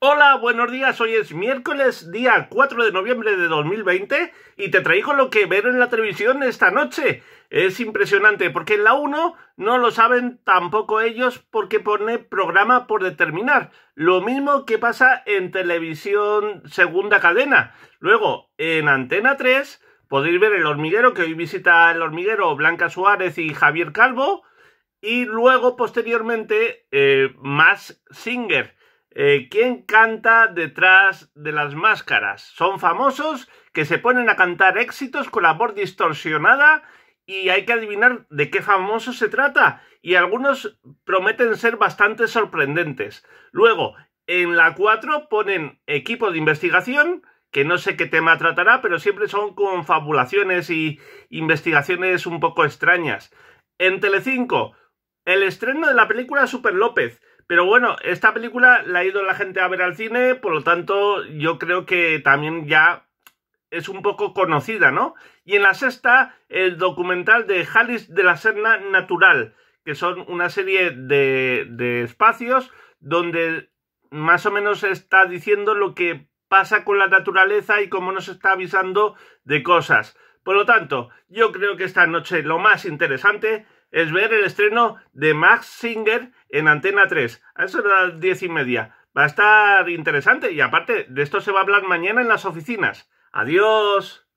Hola, buenos días. Hoy es miércoles, día 4 de noviembre de 2020 y te traigo lo que ver en la televisión esta noche. Es impresionante porque en la 1 no lo saben tampoco ellos porque pone programa por determinar. Lo mismo que pasa en televisión segunda cadena. Luego, en Antena 3 podéis ver El Hormiguero, que hoy visita El Hormiguero Blanca Suárez y Javier Calvo. Y luego, posteriormente, eh, más Singer eh, ¿Quién canta detrás de las máscaras? Son famosos que se ponen a cantar éxitos con la voz distorsionada y hay que adivinar de qué famoso se trata. Y algunos prometen ser bastante sorprendentes. Luego, en la 4 ponen equipo de investigación, que no sé qué tema tratará, pero siempre son confabulaciones y investigaciones un poco extrañas. En Telecinco, el estreno de la película Super López, pero bueno, esta película la ha ido la gente a ver al cine, por lo tanto yo creo que también ya es un poco conocida, ¿no? Y en la sexta, el documental de Halis de la Serna Natural, que son una serie de, de espacios donde más o menos está diciendo lo que pasa con la naturaleza y cómo nos está avisando de cosas. Por lo tanto, yo creo que esta noche lo más interesante es ver el estreno de Max Singer en Antena 3. A eso de las diez y media. Va a estar interesante y aparte de esto se va a hablar mañana en las oficinas. Adiós.